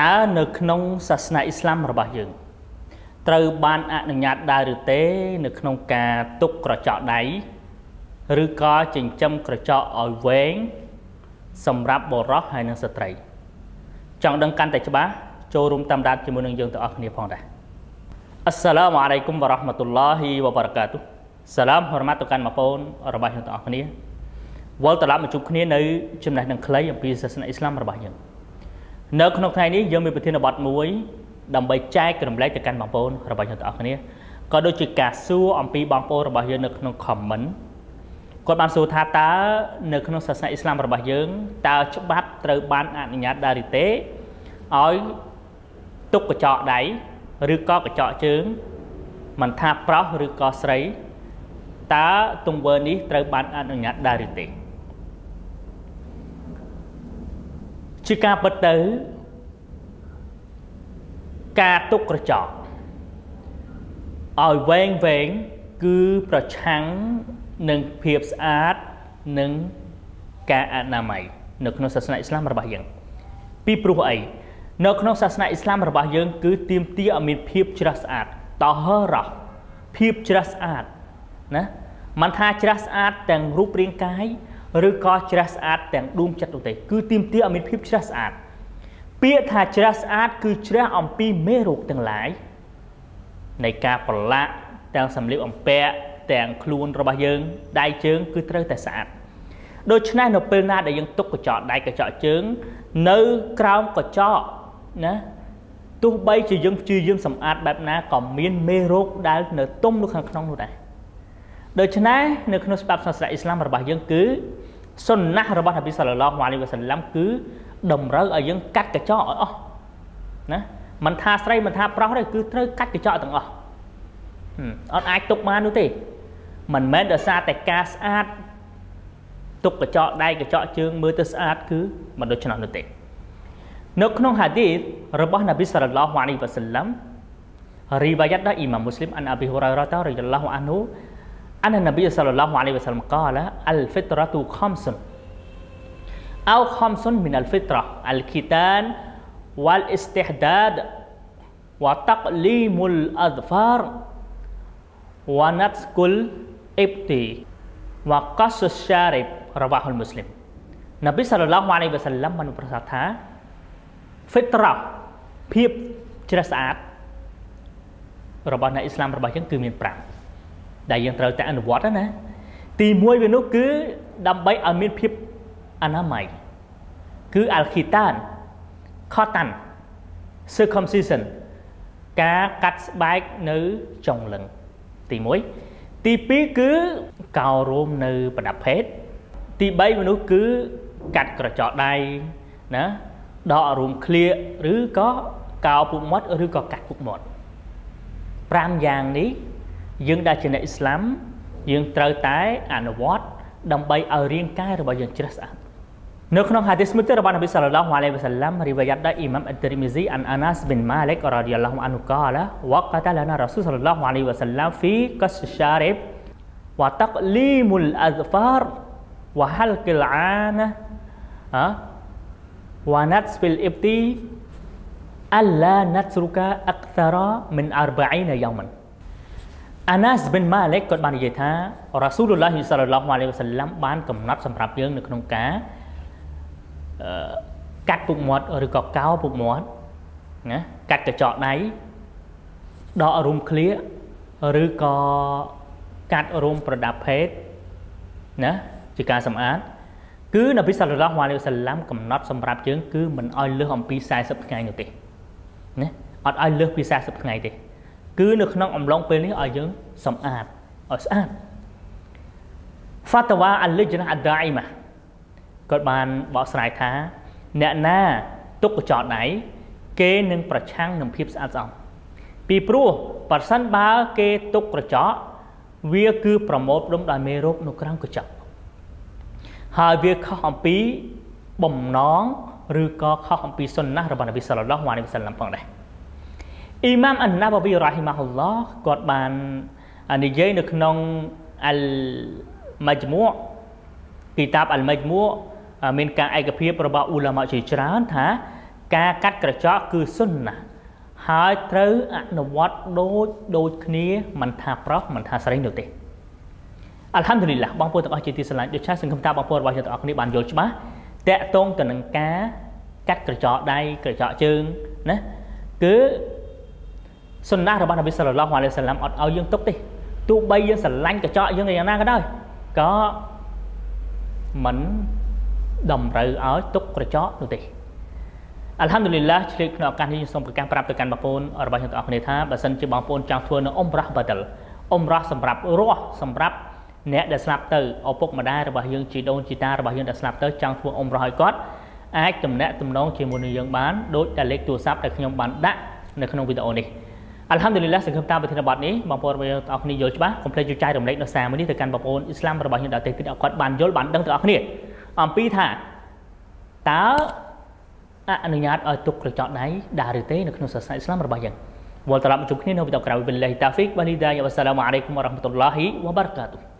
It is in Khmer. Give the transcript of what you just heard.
តើនៅក្នុងសាសនាអ៊ីស្លាមរបស់យើងត្រូវបានអនុញ្ញាតដែរឬទេនៅក្នុងការទុកក្រចកដៃឬក៏ចិញ្ចឹមក្រចកឲ្យវែងសម្រាប់បុរសហើយនិងស្ត្រី ចង់ដឹងកាន់តែច្បាស់ចូលរួមតាមដានជាមួយនឹងយើងទាំងអស់គ្នាផងដែរអស្សឡាមអាឡៃគុំវរ៉ាហ្មាតុលឡាហ៊ីវបារកាតុសាឡាមហរម៉ាត់ទៅកាន់បងប្អូនរបស់យើងទាំងអស់គ្នាវិលត្រឡប់មកជួបគ្នានៅចំណេះនឹងខ្លីអំពីសាសនាអ៊ីស្លាមរបស់យើង។នៅក្នុងថ្ងៃនេះយើងមានប្រធានបទមួយដើម្បីចែករំលែកទៅកាន់បងប្អូនរបស់យើងទាំងអស់គ្នាក៏ដូចជាការសួរអំពីបងប្អូនរបស់យើងនៅ ក្នុង comment គាត់បានសួរថាតើនៅក្នុងសាសនាអ៊ីស្លាមរបស់យើងតើច្បាប់ត្រូវបានអនុញ្ញាតដែរឬទេឲ្យទុកកញ្ចក់ដៃឬក៏កញ្ចក់ជើងមិនថាប្រុសឬក៏ស្រីតើទង្វើនេះត្រូវបានអនុញ្ញាតដែរឬទេជាការពិតទៅការទុកក្រចកឲ្យវែងវែងគឺប្រឆាំងនឹងភាពស្អាតនិងការអនាម័យនៅក្នុងសាសនាអ៊ីស្លាមរបស់យើងពីព្រោះអីនៅក្នុងសាសនាអ៊ីស្លាមរបស់យើងគឺ ទាមទារឲ្យមានភាពច្រាស់ស្អាតតហរ៉ះភាពច្រាស់ស្អាតណាមិនថាច្រាស់ស្អាតទាំងរូបរាងកាយឬក៏ជ្រះស្អាតទាំងដួងចិត្តនោះទេគឺទីមទាឲ្យមានភាពជ្រះស្អាតពាក្យថាជ្រះស្អាត គឺជ្រះអំពីមេរោគទាំងឡាយនៃការប្រឡាក់ទាំងសម្លៀកបំពាក់ទាំងខ្លួនរបស់យើងដៃជើង គឺត្រូវតែស្អាត ដូច្នេះនៅពេលណាដែលយើងទុកកញ្ចក់ដៃកញ្ចក់ជើងនៅក្រោមកញ្ចក់ណាទោះបីជាយើងព្យាយាមសម្អាតបែបណាក៏មានមេរោគដែល នៅទុំនៅខាងក្នុងនោះដែរដូច្នេះនៅក្នុងច្បាប់សាសនាអ៊ីស្លាមរបស់យើងគឺសុនណារបស់នប៊ីសាឡឡោះអាឡៃវ៉ាសាឡាំគឺតម្រូវឲ្យយើងកាត់កញ្ចក់ឲ្យអស់ណាមិនថាស្រីមិនថាប្រុសទេគឺត្រូវកាត់កញ្ចក់ទាំងអស់អត់អាចទុកបាននោះទេ មិនមែនដោយសារតែការស្អាតទុកកញ្ចក់ដៃកញ្ចក់ជើងមើលទៅស្អាតគឺមិនដូច្នោះនោះទេ នៅក្នុងហាឌីសរបស់នប៊ីសាឡឡោះអាឡៃវ៉ាសាឡាំរីវ៉ាយ៉ាត់ដល់អ៊ីម៉ាមមូស្លីមអានអប៊ីហ៊ូរ៉ៃរ៉ាតារីយ៉ាឡោះអានហ៊ូ أن النبي صلى الله عليه وسلم قال الفطرة خمس أو خمس من الفطرة الكتان والاستحداد وتقليم الأظفار ونسك الإبت وقص الشارب رواه المسلم نبي صلى الله عليه وسلم من فطرة بيب جرسات ربنا ربنا إسلام បានប្រសាសន៍ថាហ្វិត្រ៉ាភាពជ្រះស្អាតរបស់អ្នកអ៊ីស្លាមរបស់យើងគឺមាន5ដែលយើងត្រូវតែអនុវត្តណាទី1វានោះគឺដើម្បីឲ្យមានភាពអនាម័យគឺអាល់ខីតាន cotton circumcision ការកាត់ស្បែកនៅចុងលឹងទី1ទី2គឺកោរោមនៅ ប្រដាប់ភេទទី3មនុស្សគឺកាត់ក្រចកដៃណាដករោមឃ្លៀកឬក៏កោពុកមាត់ឬក៏កាត់ពុកមាត់5យ៉ាងនេះ dương đại chiến Islam, dương trở tại Anwar, đồng bay ở riêng cái rồi bao dương chia sẻ. Nước non hadis mới tới Nabi Sallallahu Alaihi Wasallam riwayat dari Imam At-Tirmizi an Anas bin Malik radhiyallahu anhu kala waktu lana Rasul Sallallahu Alaihi Sallam fi kas syarib wa taqlimul azfar wa halqil ana ha? wa natsfil ibti alla natsruka aktara min arba'ina yaman អាណាសប៊ីនម៉ាឡិកគាត់បាននិយាយថារ៉ាស៊ូលុលឡាហ៊ីសាឡឡោះអាឡៃវ៉ាសាឡាំបានកំណត់សម្រាប់យើងនៅក្នុងការអឺកាត់ពុកមាត់ឬក៏កោពុកមាត់ណាកាត់កញ្ចក់ដៃដករុំឃ្លៀកឬក៏កាត់រុំប្រដាប់ភេទណាជាការសម្អាតគឺនប៊ីសាឡឡោះអាឡៃវ៉ាសាឡាំកំណត់សម្រាប់យើង គឺមិនឲ្យលើសអំពី40ថ្ងៃនោះទេណាអត់ឲ្យលើសពី40ថ្ងៃទេគឺនៅក្នុងអំឡុងពេលនេះឲ្យយើងសម្អាតឲ្យស្អាត Fatwa al-Lijnah ad-Da'imah គាត់បានបកស្រាយថាអ្នកណាទុកកញ្ចក់ដៃគេនឹងប្រឆាំងនឹងភាពស្អាតស្អំពីព្រោះប៉ះសិនបើគេទុកកញ្ចក់វាគឺ ប្រមូលផ្ដុំដោយមេរោគនៅក្រៅកញ្ចក់ហើយវាខុសអំពី បំណងឬក៏ខុសអំពីសុនណះរបស់នប៊ីសាឡឡោះវ៉ានីវសាឡាមផងដែរអ៊ីម៉ាមអានណាវ៉ាវីរ៉ាហ៊ីម៉ាហ៊ុលឡោះគាត់បាននិយាយនៅក្នុងអលម៉ាជ្មួគីតាបអលម៉ាជ្មួមាន ការឯកភាពរបស់អ៊ូឡាម៉ាជាច្រើនថា ការកាត់ក្រចកគឺសុនណាហើយត្រូវអនុវត្តដូចដូចគ្នា មិនថាប្រុសមិនថាស្រីនោះទេអល់ហាំឌុលីឡាបងប្អូនទាំងអស់ជាទីស្រឡាញ់ដូច្នេះសង្ឃឹមថាបងប្អូនរបស់យើងទាំងអស់គ្នាបានយល់ច្បាស់តកតងទៅនឹងការ កាត់ក្រចកដៃក្រចកជើងណាគឺសុនណារបស់នប៊ីសាឡឡោះអាឡៃសាឡាំអត់ឲ្យយើងទុកទេទោះបីយើងស្រឡាញ់កញ្ចក់យើងយ៉ាងណាក៏ដោយក៏មិនតម្រូវឲ្យទុកក្រចកនោះទេអัลហាំឌុលីឡាជ្រាបក្នុងឱកាសនេះខ្ញុំសូមប្រកាសប្រាប់ទៅកាន់បងប្អូនរបស់ខ្ញុំទាំងអស់គ្នាថាបើសិនជាបងប្អូនចង់ធ្វើនៅអ៊ុំរ៉ាស់បាដិលអ៊ុំរ៉ាស់សម្រាប់រស់សម្រាប់អ្នកដែលស្លាប់ទៅឪពុកម្ដាយរបស់យើងជីដូនជីតារបស់យើងដែលស្លាប់ទៅចង់ធ្វើអ៊ុំរ៉ាស់ឲ្យគាត់អាចតំណាក់តំណងជាមួយនឹងយើងបានដោយតែលេខទូរស័ព្ទដែលខ្ញុំបានដាក់នៅក្នុងវីដេអូនេះអัลហាំឌុលីឡាសង្ឃឹមតាមប្រធានបទនេះបងប្អូនបងប្អូនទាំងអស់គ្នាយល់ច្បាស់កុំភ្លេចចែករំលែកនៅសារមួយនេះទៅកាន់បងប្អូនអ៊ីស្លាមរបស់យើងដទៃទៀតឲ្យគាត់បានយល់បានដឹងទាំងអស់គ្នាអំពីថាតើអនុញ្ញាតឲ្យទុកក្រចកដៃដែរឬទេនៅក្នុងសាសនាអ៊ីស្លាមរបស់យើងវល់ត្រឡប់មកជួបគ្នានៅវីដេអូក្រោយវិលឡៃតាហ្វិកបាលីដាយ៉ាវ៉ាសាឡាមអាឡៃគុំវ៉ារ៉ាហ្មាតុលឡាហ៊ីវ៉ាបារកាតុ